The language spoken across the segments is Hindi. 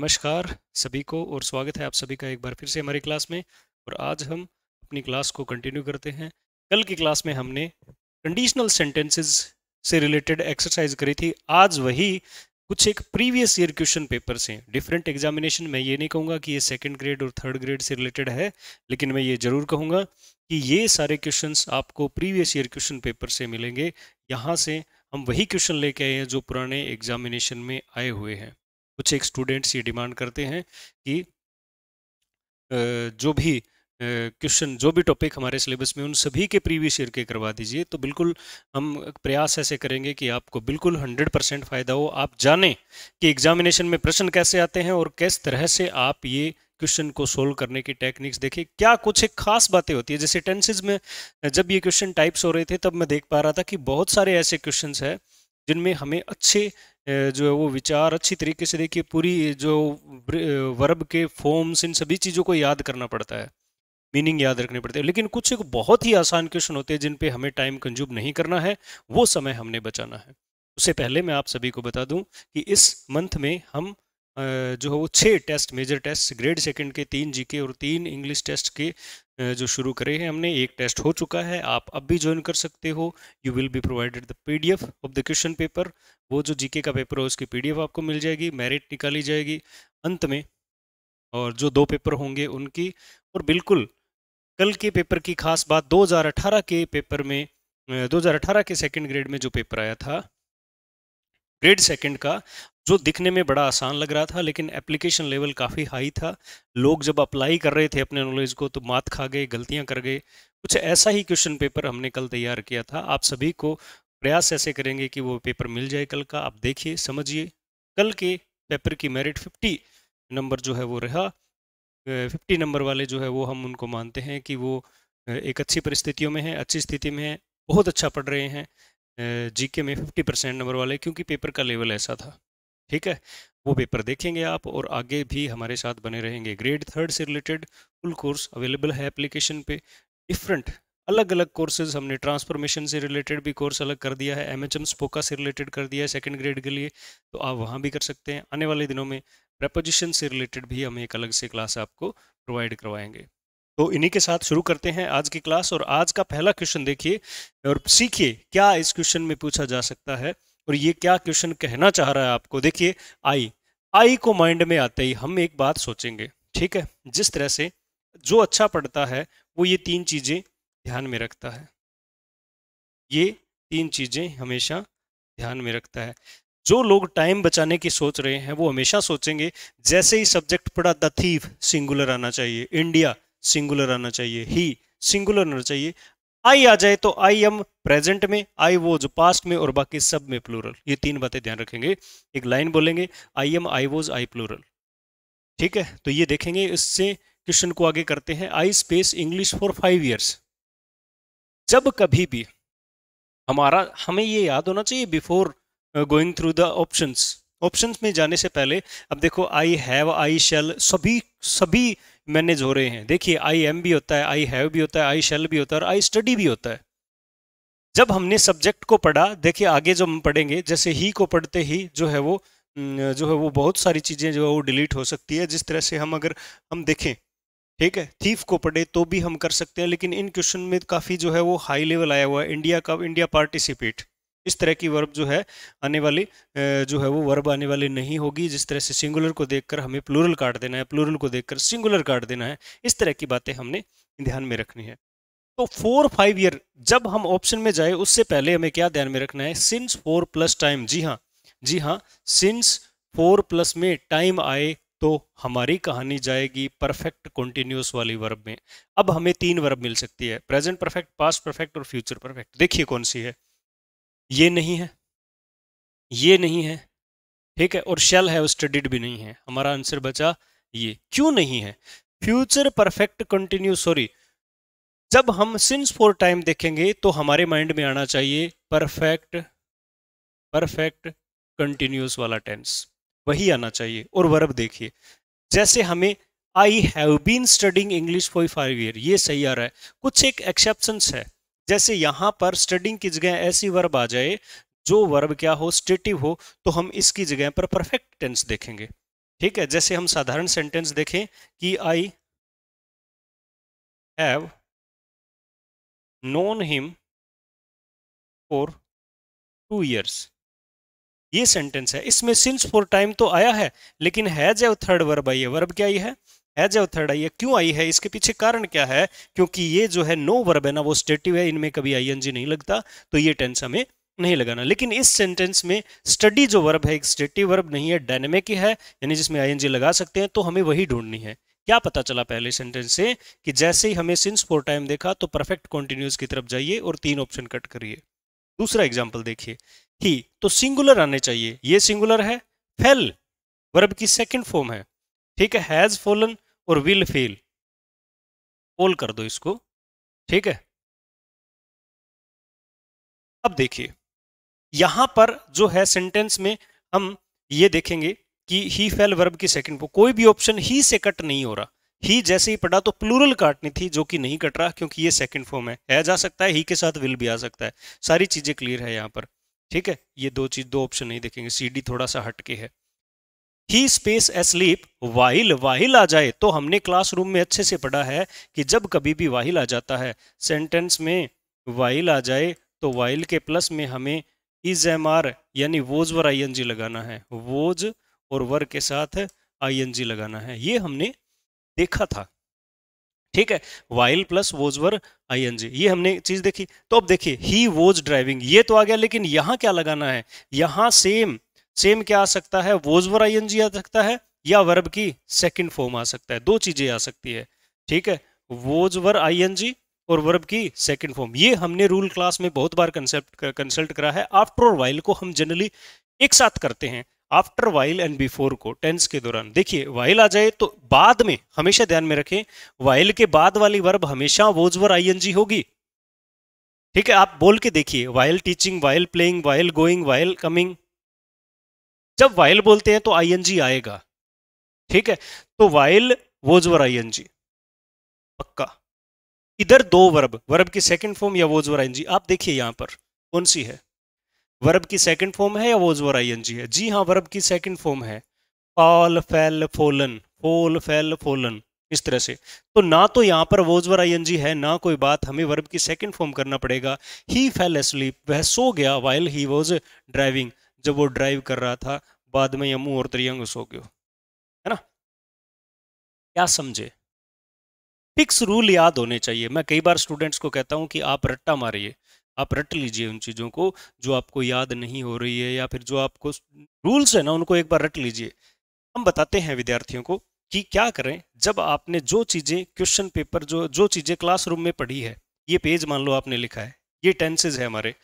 नमस्कार सभी को और स्वागत है आप सभी का एक बार फिर से हमारी क्लास में और आज हम अपनी क्लास को कंटिन्यू करते हैं कल की क्लास में हमने कंडीशनल सेंटेंसेस से रिलेटेड एक्सरसाइज करी थी आज वही कुछ एक प्रीवियस ईयर क्वेश्चन पेपर से डिफरेंट एग्जामिनेशन मैं ये नहीं कहूँगा कि ये सेकेंड ग्रेड और थर्ड ग्रेड से रिलेटेड है लेकिन मैं ये जरूर कहूँगा कि ये सारे क्वेश्चन आपको प्रीवियस ईयर क्वेश्चन पेपर से मिलेंगे यहाँ से हम वही क्वेश्चन लेके आए हैं जो पुराने एग्जामिनेशन में आए हुए हैं कुछ एक स्टूडेंट्स ये डिमांड करते हैं कि जो भी क्वेश्चन जो भी टॉपिक हमारे सिलेबस में उन सभी के प्रीवियस ईयर के करवा दीजिए तो बिल्कुल हम प्रयास ऐसे करेंगे कि आपको बिल्कुल 100 परसेंट फ़ायदा हो आप जानें कि एग्जामिनेशन में प्रश्न कैसे आते हैं और किस तरह से आप ये क्वेश्चन को सोल्व करने की टेक्निक्स देखें क्या कुछ एक खास बातें होती है जैसे टेंसेज में जब ये क्वेश्चन टाइप्स हो रहे थे तब मैं देख पा रहा था कि बहुत सारे ऐसे क्वेश्चन हैं जिनमें हमें अच्छे जो है वो विचार अच्छी तरीके से देखिए पूरी जो वर्ब के फॉर्म्स इन सभी चीज़ों को याद करना पड़ता है मीनिंग याद रखनी पड़ती है लेकिन कुछ एक बहुत ही आसान क्वेश्चन होते हैं जिन पे हमें टाइम कंज्यूम नहीं करना है वो समय हमने बचाना है उससे पहले मैं आप सभी को बता दूं कि इस मंथ में हम जो है वो छः test major test grade second के तीन जीके और तीन इंग्लिश टेस्ट के जो शुरू करे हैं हमने एक टेस्ट हो चुका है आप अब भी ज्वाइन कर सकते हो you will be provided the PDF of the question paper वो जो जीके का पेपर हो उसकी पीडीएफ आपको मिल जाएगी मेरिट निकाली जाएगी अंत में और जो दो पेपर होंगे उनकी और बिल्कुल कल के पेपर की खास बात 2018 के पेपर में 2018 के सेकंड ग्रेड में जो पेपर आया था ग्रेड सेकंड का जो दिखने में बड़ा आसान लग रहा था लेकिन एप्लीकेशन लेवल काफ़ी हाई था लोग जब अप्लाई कर रहे थे अपने नॉलेज को तो मात खा गए गलतियां कर गए कुछ ऐसा ही क्वेश्चन पेपर हमने कल तैयार किया था आप सभी को प्रयास ऐसे करेंगे कि वो पेपर मिल जाए कल का आप देखिए समझिए कल के पेपर की मेरिट फिफ्टी नंबर जो है वो रहा फिफ्टी नंबर वाले जो है वो हम उनको मानते हैं कि वो एक अच्छी परिस्थितियों में है अच्छी स्थिति में है बहुत अच्छा पढ़ रहे हैं जीके में फिफ्टी परसेंट नंबर वाले क्योंकि पेपर का लेवल ऐसा था ठीक है वो पेपर देखेंगे आप और आगे भी हमारे साथ बने रहेंगे ग्रेड थर्ड से रिलेटेड फुल कोर्स अवेलेबल है एप्लीकेशन पे डिफरेंट अलग अलग कोर्सेज हमने ट्रांसफॉर्मेशन से रिलेटेड भी कोर्स अलग कर दिया है एम एच एम स्पोका से रिलेटेड कर दिया है सेकेंड ग्रेड के लिए तो आप वहाँ भी कर सकते हैं आने वाले दिनों में प्रपोजिशन से रिलेटेड भी हम एक अलग से क्लास आपको प्रोवाइड करवाएंगे तो इन्हीं के साथ शुरू करते हैं आज की क्लास और आज का पहला क्वेश्चन देखिए और सीखिए क्या इस क्वेश्चन में पूछा जा सकता है और ये क्या क्वेश्चन कहना चाह रहा है आपको देखिए आई आई को माइंड में आते ही हम एक बात सोचेंगे ठीक है जिस तरह से जो अच्छा पढ़ता है वो ये तीन चीज़ें ध्यान में रखता है ये तीन चीज़ें हमेशा ध्यान में रखता है जो लोग टाइम बचाने की सोच रहे हैं वो हमेशा सोचेंगे जैसे ही सब्जेक्ट पढ़ा द थीफ सिंगुलर आना चाहिए इंडिया सिंगुलर आना चाहिए ही सिंगुलर आना चाहिए आई आ जाए तो आई एम प्रेजेंट में आई वोज पास्ट में और बाकी सब में प्लूरल ये तीन बातें ध्यान रखेंगे एक लाइन बोलेंगे I am I was I plural ठीक है तो ये देखेंगे इससे क्वेश्चन को आगे करते हैं I space English for five years जब कभी भी हमारा हमें ये याद होना चाहिए before going through the options options में जाने से पहले अब देखो आई हैव आई शेल सभी सभी मैनेज हो रहे हैं देखिए आई एम भी होता है आई हैव भी होता है आई शेल भी होता है और आई स्टडी भी होता है जब हमने सब्जेक्ट को पढ़ा देखिए आगे जो हम पढ़ेंगे जैसे ही को पढ़ते ही जो है वो जो है वो बहुत सारी चीज़ें जो है वो डिलीट हो सकती है जिस तरह से हम अगर हम देखें ठीक है थीफ को पढ़े तो भी हम कर सकते हैं लेकिन इन क्वेश्चन में काफ़ी जो है वो हाई लेवल आया हुआ है इंडिया का इंडिया पार्टिसिपेट इस तरह की वर्ब जो है आने वाली जो है वो वर्ब आने वाली नहीं होगी जिस तरह से सिंगुलर को देखकर हमें प्लूरल काट देना है प्लूरल को देखकर सिंगुलर काट देना है इस तरह की बातें हमने ध्यान में रखनी है तो फोर फाइव ईयर जब हम ऑप्शन में जाए उससे पहले हमें क्या ध्यान में रखना है सिंस फोर प्लस टाइम जी हाँ जी हाँ सिंस फोर प्लस में टाइम आए तो हमारी कहानी जाएगी परफेक्ट कॉन्टिन्यूस वाली वर्ब में अब हमें तीन वर्ब मिल सकती है प्रेजेंट परफेक्ट पास्ट परफेक्ट और फ्यूचर परफेक्ट देखिए कौन सी है ये नहीं है ये नहीं है ठीक है और शेल है स्टडीड भी नहीं है हमारा आंसर बचा ये क्यों नहीं है फ्यूचर परफेक्ट कंटिन्यू सॉरी जब हम सिंस फॉर टाइम देखेंगे तो हमारे माइंड में आना चाहिए परफेक्ट परफेक्ट कंटिन्यूस वाला टेंस वही आना चाहिए और वर्ब देखिए जैसे हमें I have been studying English for five year ये सही आ रहा है कुछ एक एक्सेप्शन है जैसे यहां पर स्टडिंग की जगह ऐसी वर्ब आ जाए जो वर्ब क्या हो स्टेटिव हो तो हम इसकी जगह पर परफेक्ट टेंस देखेंगे ठीक है जैसे हम साधारण सेंटेंस देखें कि I have known him for two years ये सेंटेंस है इसमें सिंस फॉर टाइम तो आया है लेकिन हैज है थर्ड वर्ब आई है वर्ब क्या ही है एज ए थर्ड आई है क्यों आई है इसके पीछे कारण क्या है क्योंकि ये जो है नो वर्ब है ना वो स्टेटिव है इनमें कभी आईएनजी नहीं लगता तो ये टेंस हमें नहीं लगाना लेकिन इस सेंटेंस में स्टडी जो वर्ब है एक स्टेटिव वर्ब नहीं है डायनेमिक है यानी जिसमें आईएनजी लगा सकते हैं तो हमें वही ढूंढनी है क्या पता चला पहले सेंटेंस से कि जैसे ही हमें सिंस फोर टाइम देखा तो परफेक्ट कॉन्टिन्यूस की तरफ जाइए और तीन ऑप्शन कट करिए दूसरा एग्जाम्पल देखिए ही तो सिंगुलर आने चाहिए ये सिंगुलर है फेल वर्ब की सेकेंड फॉर्म है ठीक है हैज फॉलन और विल फेल पोल कर दो इसको ठीक है अब देखिए यहां पर जो है सेंटेंस में हम ये देखेंगे कि ही फेल वर्ब की सेकंड को कोई भी ऑप्शन ही से कट नहीं हो रहा ही जैसे ही पढ़ा तो प्लूरल काटनी थी जो कि नहीं कट रहा क्योंकि ये सेकंड फॉर्म है है जा सकता है ही के साथ विल भी आ सकता है सारी चीजें क्लियर है यहाँ पर ठीक है ये दो चीज दो ऑप्शन नहीं देखेंगे सीडी थोड़ा सा हटके है ही स्पेस स्लीप वाहिल वाहिल आ जाए तो हमने क्लासरूम में अच्छे से पढ़ा है कि जब कभी भी वाहिल आ जाता है सेंटेंस में वाहिल आ जाए तो वाइल के प्लस में हमें इज एम आर यानी was were I N G लगाना है वोज और वर के साथ आई एन जी लगाना है ये हमने देखा था ठीक है while plus was were I N G ये हमने चीज देखी तो अब देखिए ही वोज ड्राइविंग ये तो आ गया लेकिन यहाँ क्या लगाना है यहाँ सेम सेम क्या आ सकता है वोज वर आई आ सकता है या वर्ब की सेकंड फॉर्म आ सकता है दो चीजें आ सकती है ठीक है वोज वर आई और वर्ब की सेकंड फॉर्म ये हमने रूल क्लास में बहुत बार कंसेप्ट कंसल्ट करा है आफ्टर और वाइल को हम जनरली एक साथ करते हैं आफ्टर वाइल एंड बिफोर को टेंस के दौरान देखिए वाइल आ जाए तो बाद में हमेशा ध्यान में रखें वाइल के बाद वाली वर्ब हमेशा वोजवर जी होगी ठीक है आप बोल के देखिए while teaching while playing while going while coming जब वाइल बोलते हैं तो आई आएगा ठीक है तो वाइल वोज वर आई पक्का इधर दो वर्ब वर्ब की सेकंड फॉर्म या वोज वर आई आप देखिए यहां पर कौन सी है वर्ब की सेकंड फॉर्म है या वोज वर आई है जी हाँ वर्ब की सेकंड फॉर्म है fall fell fallen fall fell Fallon इस तरह से तो ना तो यहां पर वोज वर आई है ना कोई बात हमें वर्ब की सेकंड फॉर्म करना पड़ेगा ही फेल स्लीप वह सो गया वाइल ही वॉज ड्राइविंग जब वो ड्राइव कर रहा था बाद में यमू और त्रियंग सो गयो है ना क्या समझे फिक्स रूल याद होने चाहिए मैं कई बार स्टूडेंट्स को कहता हूं कि आप रट्टा मारिए आप रट लीजिए उन चीज़ों को जो आपको याद नहीं हो रही है या फिर जो आपको रूल्स है ना उनको एक बार रट लीजिए हम बताते हैं विद्यार्थियों को कि क्या करें जब आपने जो चीज़ें क्वेश्चन पेपर जो जो चीज़ें क्लासरूम में पढ़ी है ये पेज मान लो आपने लिखा है ये टेंसेज है हमारे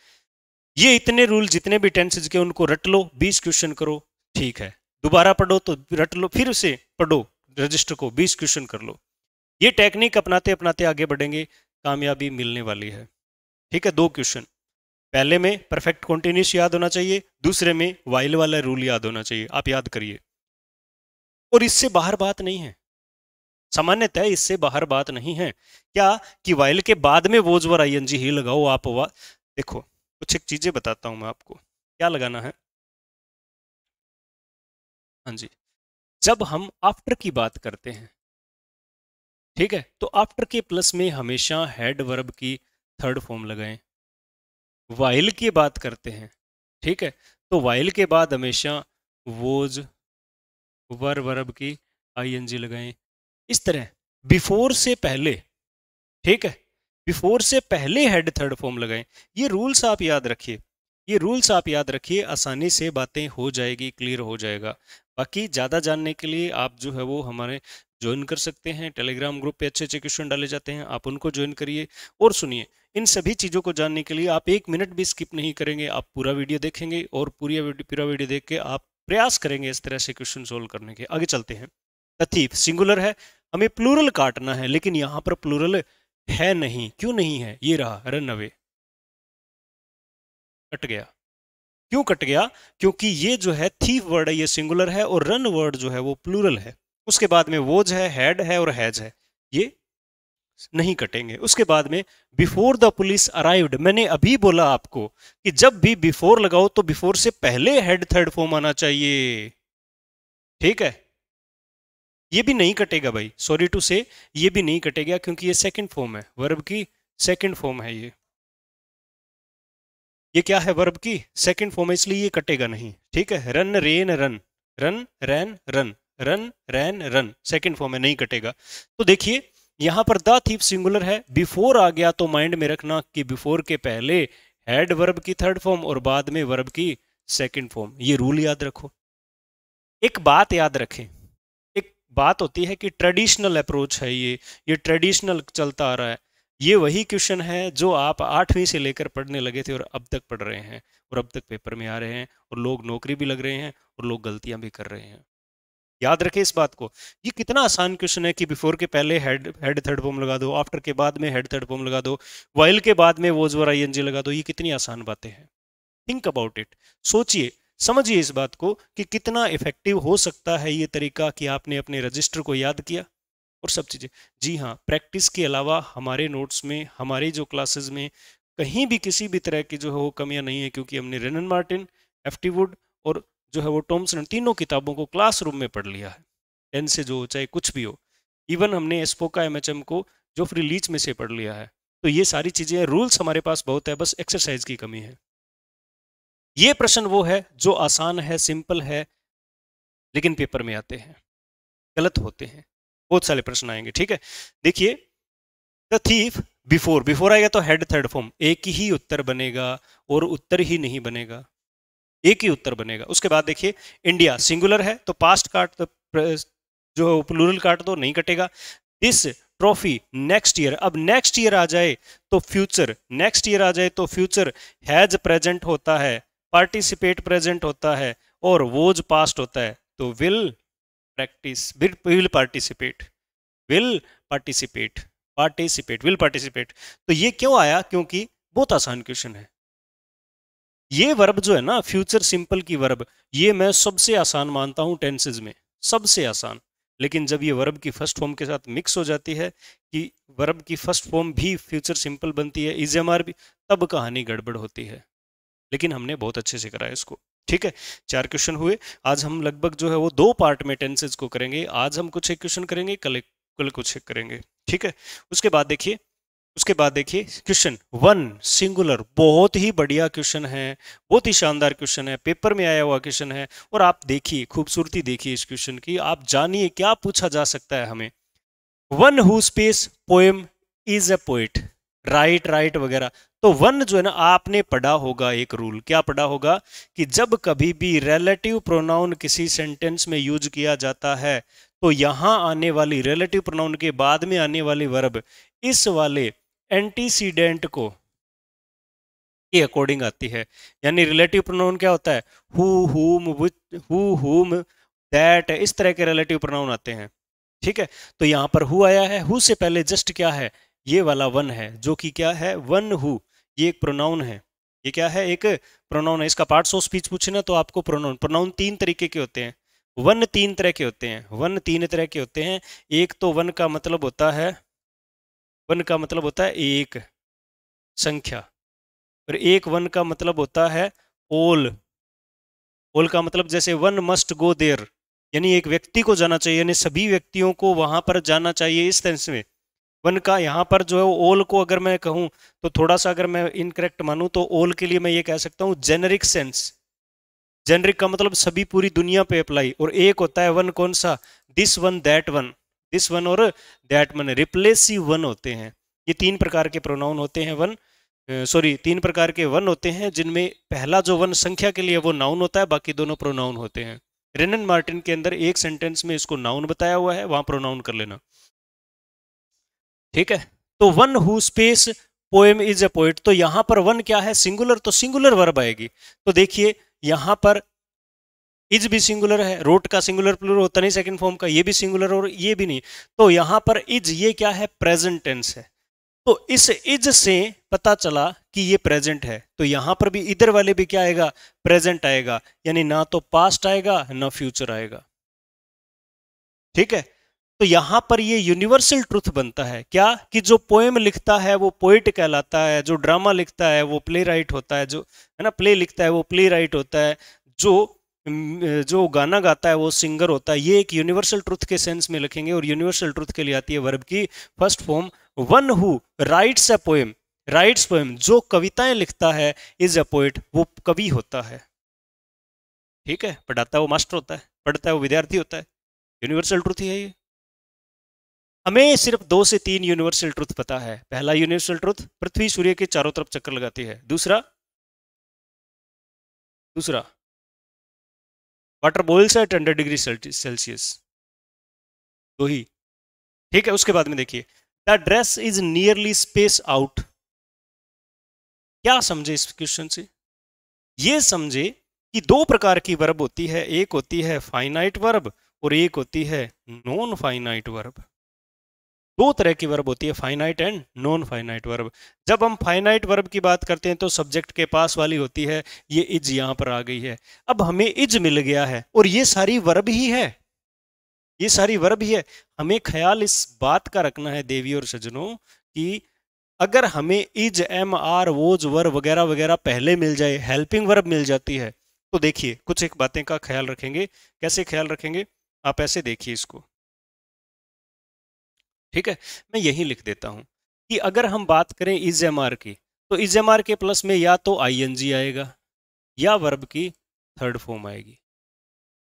ये इतने रूल जितने भी टेंसेज के उनको रट लो बीस क्वेश्चन करो ठीक है दोबारा पढ़ो तो रट लो फिर उसे पढ़ो रजिस्टर को बीस क्वेश्चन कर लो ये टेक्निक अपनाते अपनाते आगे बढ़ेंगे कामयाबी मिलने वाली है ठीक है दो क्वेश्चन पहले में परफेक्ट कॉन्टिन्यूस याद होना चाहिए दूसरे में वाइल वाला रूल याद होना चाहिए आप याद करिए और इससे बाहर बात नहीं है सामान्यतः इससे बाहर बात नहीं है क्या कि वाइल के बाद में वोज वर आई ही लगाओ आप वा देखो कुछ एक चीज़ें बताता हूं मैं आपको क्या लगाना है हाँ जी जब हम आफ्टर की बात करते हैं ठीक है तो आफ्टर के प्लस में हमेशा हेड वर्ब की थर्ड फॉर्म लगाएं वाइल की बात करते हैं ठीक है तो वाइल के बाद हमेशा वोज वर वर्ब की आईएनजी लगाएं इस तरह बिफोर से पहले ठीक है बिफोर से पहले हेड थर्ड फॉर्म लगाएं ये रूल्स आप याद रखिए ये रूल्स आप याद रखिए आसानी से बातें हो जाएगी क्लियर हो जाएगा बाकी ज़्यादा जानने के लिए आप जो है वो हमारे ज्वाइन कर सकते हैं टेलीग्राम ग्रुप पे अच्छे अच्छे क्वेश्चन डाले जाते हैं आप उनको ज्वाइन करिए और सुनिए इन सभी चीज़ों को जानने के लिए आप एक मिनट भी स्किप नहीं करेंगे आप पूरा वीडियो देखेंगे और पूरी पूरा वीडियो देख के आप प्रयास करेंगे इस तरह से क्वेश्चन सोल्व करने के आगे चलते हैं तथीफ सिंगुलर है हमें प्लूरल काटना है लेकिन यहाँ पर प्लूरल है नहीं क्यों नहीं है ये रहा रन अवे कट गया क्यों कट गया क्योंकि ये जो है थीफ वर्ड है ये सिंगुलर है और रन वर्ड जो है वो प्लूरल है उसके बाद में वोज है हैड है और हैज है ये नहीं कटेंगे उसके बाद में बिफोर द पुलिस अराइव्ड मैंने अभी बोला आपको कि जब भी बिफोर लगाओ तो बिफोर से पहले हेड थर्ड फॉर्म आना चाहिए ठीक है ये भी नहीं कटेगा भाई सॉरी टू से ये भी नहीं कटेगा क्योंकि ये सेकंड फॉर्म है वर्ब की सेकंड फॉर्म है ये ये क्या है वर्ब की सेकंड फॉर्म है इसलिए ये कटेगा नहीं ठीक है run ran run run ran run run ran run second form है नहीं कटेगा तो देखिए यहां पर द थीप सिंगुलर है बिफोर आ गया तो माइंड में रखना कि बिफोर के पहले हैड वर्ब की थर्ड फॉर्म और बाद में वर्ब की सेकेंड फॉर्म ये रूल याद रखो एक बात याद रखें बात होती है कि ट्रेडिशनल अप्रोच है ये ये ट्रेडिशनल चलता आ रहा है ये वही क्वेश्चन है जो आप आठवीं से लेकर पढ़ने लगे थे और अब तक पढ़ रहे हैं और अब तक पेपर में आ रहे हैं और लोग नौकरी भी लग रहे हैं और लोग गलतियां भी कर रहे हैं याद रखें इस बात को ये कितना आसान क्वेश्चन है कि बिफोर के पहले हेड हेड थर्ड फॉर्म लगा दो आफ्टर के बाद में हेड थर्ड फॉर्म लगा दो वाइल के बाद में वोज वर आई लगा दो ये कितनी आसान बातें हैं थिंक अबाउट इट सोचिए समझिए इस बात को कि कितना इफेक्टिव हो सकता है ये तरीका कि आपने अपने रजिस्टर को याद किया और सब चीज़ें जी हाँ प्रैक्टिस के अलावा हमारे नोट्स में हमारे जो क्लासेस में कहीं भी किसी भी तरह की जो है वो कमियाँ नहीं है क्योंकि हमने रेनन मार्टिन एफ्टीवुड और जो है वो टॉम्सन तीनों किताबों को क्लासरूम में पढ़ लिया है टेन से जो हो चाहे कुछ भी हो इवन हमने एम एच एम को फ्री लीच में से पढ़ लिया है तो ये सारी चीज़ें रूल्स हमारे पास बहुत है बस एक्सरसाइज की कमी है ये प्रश्न वो है जो आसान है सिंपल है लेकिन पेपर में आते हैं गलत होते हैं बहुत सारे प्रश्न आएंगे ठीक है देखिए द थीफ बिफोर बिफोर आएगा तो हेड थर्ड फॉर्म एक ही उत्तर बनेगा और उत्तर ही नहीं बनेगा एक ही उत्तर बनेगा उसके बाद देखिए इंडिया सिंगुलर है तो पास्ट काट तो जो प्लूरल काट तो नहीं कटेगा दिस ट्रॉफी नेक्स्ट ईयर अब नेक्स्ट ईयर आ जाए तो फ्यूचर नेक्स्ट ईयर आ जाए तो फ्यूचर हैज प्रेजेंट होता है पार्टिसिपेट प्रेजेंट होता है और वोज पास्ट होता है तो will practise will participate will participate participate will participate तो ये क्यों आया क्योंकि बहुत आसान क्वेश्चन है ये वर्ब जो है ना फ्यूचर सिंपल की वर्ब ये मैं सबसे आसान मानता हूं टेंसेज में सबसे आसान लेकिन जब ये वर्ब की फर्स्ट फॉर्म के साथ मिक्स हो जाती है कि वर्ब की फर्स्ट फॉर्म भी फ्यूचर सिंपल बनती है इज एम आर भी तब कहानी गड़बड़ होती है लेकिन हमने बहुत अच्छे से कराया इसको ठीक है चार क्वेश्चन हुए आज हम लगभग जो है वो दो पार्ट में टेंसेज को करेंगे आज हम कुछ एक क्वेश्चन करेंगे कल कल कुछ एक करेंगे ठीक है उसके बाद देखिए उसके बाद देखिए क्वेश्चन वन सिंगुलर बहुत ही बढ़िया क्वेश्चन है बहुत ही शानदार क्वेश्चन है पेपर में आया हुआ क्वेश्चन है और आप देखिए खूबसूरती देखिए इस क्वेश्चन की आप जानिए क्या पूछा जा सकता है हमें one who space poem is a poet write write वगैरह तो वन जो है ना आपने पढ़ा होगा एक रूल क्या पढ़ा होगा कि जब कभी भी रिलेटिव प्रोनाउन किसी सेंटेंस में यूज किया जाता है तो यहां आने वाली रिलेटिव प्रोनाउन के बाद में आने वाली वर्ब इस वाले एंटीसीडेंट को के अकॉर्डिंग आती है यानी रिलेटिव प्रोनाउन क्या होता है हु हुम दैट इस तरह के रिलेटिव प्रोनाउन आते हैं ठीक है तो यहां पर हु आया है हु से पहले जस्ट क्या है ये वाला वन है जो कि क्या है वन हु ये एक प्रोनाउन है ये क्या है एक प्रोनाउन है इसका पार्ट्स ऑफ स्पीच पूछना तो आपको प्रोनाउन प्रोनाउन तीन तरीके के होते हैं वन तीन तरह के होते हैं वन तीन तरह के होते हैं एक तो वन का मतलब होता है वन का मतलब होता है एक संख्या और एक वन का मतलब होता है ओल ओल का मतलब जैसे वन मस्ट गो देर यानी एक व्यक्ति को जाना चाहिए यानी सभी व्यक्तियों को वहां पर जाना चाहिए इस सेंस में वन का यहाँ पर जो है ओल को अगर मैं कहूँ तो थोड़ा सा अगर मैं इनकरेक्ट मानूँ तो ओल के लिए मैं ये कह सकता हूँ जेनरिक सेंस जेनरिक का मतलब सभी पूरी दुनिया पे अप्लाई और एक होता है वन कौन सा this one that one this one और दैट वन रिप्लेसिव वन होते हैं ये तीन प्रकार के प्रोनाउन होते हैं वन सॉरी तीन प्रकार के वन होते हैं जिनमें पहला जो वन संख्या के लिए वो नाउन होता है बाकी दोनों प्रोनाउन होते हैं रेनन मार्टिन के अंदर एक सेंटेंस में इसको नाउन बताया हुआ है वहां प्रोनाउन कर लेना ठीक है तो one who space poem is a poet तो यहां पर वन क्या है सिंगुलर तो सिंगुलर वर्ब आएगी तो देखिए यहां पर इज भी सिंगुलर है रोट का सिंगुलर प्लूर होता नहीं सेकंड फॉर्म का ये भी सिंगुलर और ये भी नहीं तो यहां पर इज ये क्या है प्रेजेंट टेंस है तो इस इज से पता चला कि ये प्रेजेंट है तो यहां पर भी इधर वाले भी क्या आएगा प्रेजेंट आएगा यानी ना तो पास्ट आएगा ना फ्यूचर आएगा ठीक है तो यहां पर ये यूनिवर्सल ट्रुथ बनता है क्या कि जो पोएम लिखता है वो पोइट कहलाता है जो ड्रामा लिखता है वो प्ले राइट होता है जो है ना प्ले लिखता है वो प्ले राइट होता है जो जो गाना गाता है वो सिंगर होता है ये एक यूनिवर्सल ट्रुथ के सेंस में लिखेंगे और यूनिवर्सल ट्रुथ के लिए आती है वर्ब की first form one who writes a poem writes poem जो कविताएं लिखता है इज अ पोइट वो कवि होता है ठीक है पढ़ाता है वो मास्टर होता है पढ़ता है वो विद्यार्थी होता है यूनिवर्सल ट्रुथ ही है ये हमें सिर्फ दो से तीन यूनिवर्सल ट्रुथ पता है पहला यूनिवर्सल ट्रुथ पृथ्वी सूर्य के चारों तरफ चक्कर लगाती है दूसरा दूसरा water boils at hundred degree Celsius दो ही ठीक है उसके बाद में देखिए the dress is nearly space out क्या समझे इस क्वेश्चन से ये समझे कि दो प्रकार की वर्ब होती है एक होती है फाइनाइट वर्ब और एक होती है नॉन फाइनाइट वर्ब दो तरह की वर्ब होती है finite and non finite verb जब हम फाइनाइट वर्ब की बात करते हैं तो सब्जेक्ट के पास वाली होती है ये इज यहां पर आ गई है अब हमें इज मिल गया है और ये सारी वर्ब ही है ये सारी वर्ब ही है हमें ख्याल इस बात का रखना है देवी और सजनों कि अगर हमें is am are was verb वगैरह वगैरह पहले मिल जाए हेल्पिंग वर्ब मिल जाती है तो देखिए कुछ एक बातें का ख्याल रखेंगे कैसे ख्याल रखेंगे आप ऐसे देखिए इसको ठीक है मैं यही लिख देता हूं कि अगर हम बात करें इज एम आर की तो इज एम आर के प्लस में या तो आई एन जी आएगा या वर्ब की थर्ड फॉर्म आएगी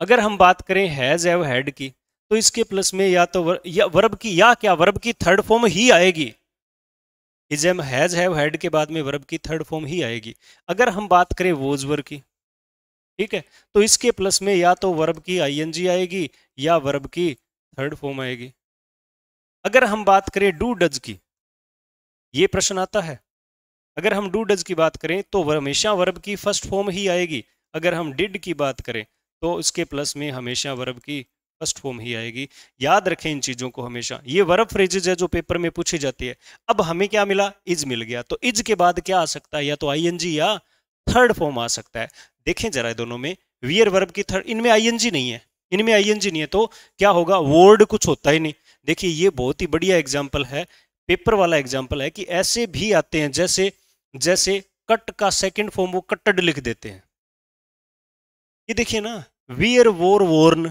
अगर हम बात करें हैज़ एव हैड की तो इसके प्लस में या तो वर, या वर्ब की या क्या वर्ब की थर्ड फॉर्म ही आएगी is am has have had के बाद में वर्ब की थर्ड फॉर्म ही आएगी अगर हम बात करें वोजवर की ठीक है तो इसके प्लस में या तो वर्ब की आईएनजी आएगी या वर्ब की थर्ड फॉर्म आएगी अगर हम बात करें डू डज की ये प्रश्न आता है अगर हम डू डज की बात करें तो हमेशा वर्ब की फर्स्ट फॉर्म ही आएगी अगर हम डिड की बात करें तो उसके प्लस में हमेशा वर्ब की फर्स्ट फॉर्म ही आएगी याद रखें इन चीज़ों को हमेशा ये वर्ब फ्रेजेज है जो पेपर में पूछी जाती है अब हमें क्या मिला इज मिल गया तो इज के बाद क्या आ सकता है या तो आई या थर्ड फॉर्म आ सकता है देखें जरा दोनों में वियर वर्ब की थर्ड इनमें आई नहीं है इनमें आई नहीं है तो क्या होगा वर्ड कुछ होता ही नहीं देखिए ये बहुत ही बढ़िया एग्जाम्पल है पेपर वाला एग्जाम्पल है कि ऐसे भी आते हैं जैसे जैसे कट का सेकेंड फॉर्म वो कट्टड लिख देते हैं ये देखिए ना वीयर वोर वोर्न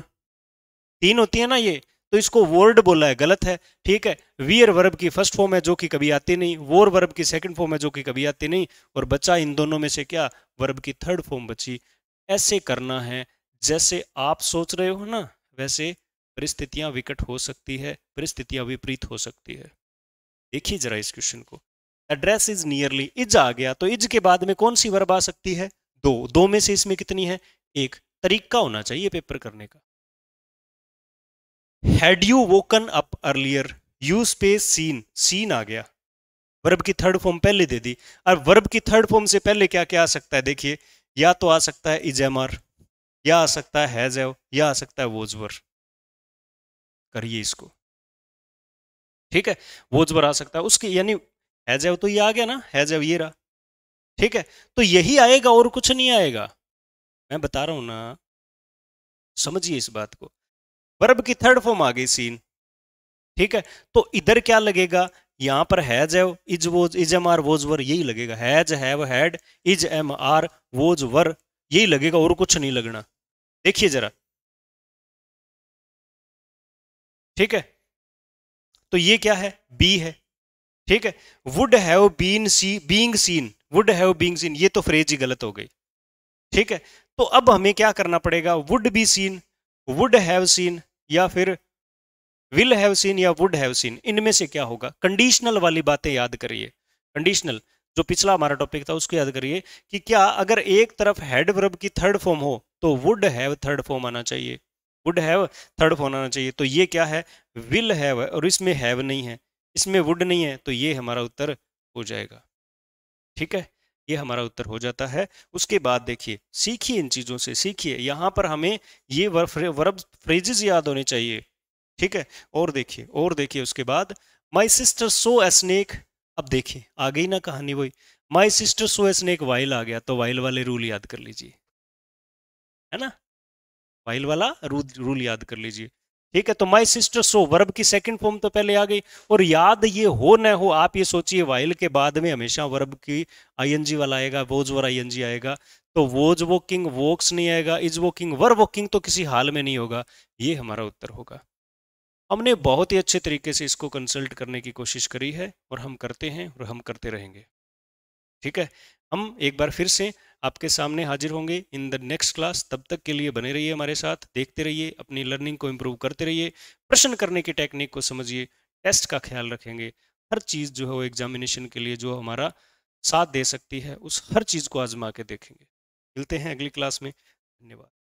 तीन होती है ना ये तो इसको वर्ड बोला है गलत है ठीक है वीयर वर्ब की फर्स्ट फॉर्म है जो कि कभी आती नहीं वोर वर्ब की सेकंड फॉर्म है जो कि कभी आती नहीं और बचा इन दोनों में से क्या वर्ब की थर्ड फॉर्म बची ऐसे करना है जैसे आप सोच रहे हो ना वैसे परिस्थितियां विकट हो सकती है परिस्थितियां विपरीत हो सकती है देखिए जरा इस क्वेश्चन को एड्रेस इज नियरली इज आ गया तो इज के बाद में कौन सी वर्ब आ सकती है दो दो में से इसमें कितनी है एक तरीका होना चाहिए पेपर करने का had you woken up earlier you space seen seen आ गया वर्ब की थर्ड फॉर्म पहले दे दी और वर्ब की थर्ड फॉर्म से पहले क्या क्या आ सकता है देखिए या तो आ सकता है इज एम आर या आ सकता है हैज एव या आ सकता है वोजवर्स करिए इसको ठीक है वोज वर आ सकता है उसकी यानी हैज हैव तो ये आ गया ना हैज हैव ये रहा ठीक है तो यही आएगा और कुछ नहीं आएगा मैं बता रहा हूं ना समझिए इस बात को वर्ब की थर्ड फॉर्म आ गई सीन ठीक है तो इधर क्या लगेगा यहां पर has have is was is am are was were यही लगेगा has have had is am are was were यही लगेगा और कुछ नहीं लगना देखिए जरा ठीक है तो ये क्या है बी है ठीक है would have been see being seen would have being seen ये तो फ्रेज ही गलत हो गई ठीक है तो अब हमें क्या करना पड़ेगा would be seen would have seen या फिर विल हैव सीन या वुड हैव सीन इनमें से क्या होगा कंडीशनल वाली बातें याद करिए कंडीशनल जो पिछला हमारा टॉपिक था उसको याद करिए कि क्या अगर एक तरफ हेड वर्ब की थर्ड फॉर्म हो तो वुड हैव थर्ड फॉर्म आना चाहिए वुड हैव थर्ड फॉर्म आना चाहिए तो ये क्या है विल हैव है और इसमें हैव नहीं है इसमें वुड नहीं है तो ये हमारा उत्तर हो जाएगा ठीक है ये हमारा उत्तर हो जाता है उसके बाद देखिए सीखिए इन चीज़ों से सीखिए यहाँ पर हमें ये वर्ब फ्रेजेज याद होने चाहिए ठीक है और देखिए और देखिए उसके बाद माई सिस्टर सो ए स्नेक अब देखिए आ गई ना कहानी वही my sister saw a snake while आ गया तो वाइल वाले रूल याद कर लीजिए है ना फाइल वाला रूल रूल याद कर लीजिए ठीक है तो माई सिस्टर सो वर्ब की सेकंड फॉर्म तो पहले आ गई और याद ये हो ना हो आप ये सोचिए वाइल के बाद में हमेशा वर्ब की आईएनजी वाला आएगा वोज वर आईएनजी आएगा तो वोज वॉकिंग वोक्स नहीं आएगा इज वॉकिंग वर वॉकिंग तो किसी हाल में नहीं होगा ये हमारा उत्तर होगा हमने बहुत ही अच्छे तरीके से इसको कंसल्ट करने की कोशिश करी है और हम करते हैं और हम करते रहेंगे ठीक है हम एक बार फिर से आपके सामने हाजिर होंगे इन द नेक्स्ट क्लास तब तक के लिए बने रहिए हमारे साथ देखते रहिए अपनी लर्निंग को इम्प्रूव करते रहिए प्रश्न करने की टेक्निक को समझिए टेस्ट का ख्याल रखेंगे हर चीज़ जो है वो एग्जामिनेशन के लिए जो हमारा साथ दे सकती है उस हर चीज़ को आजमा के देखेंगे मिलते हैं अगली क्लास में धन्यवाद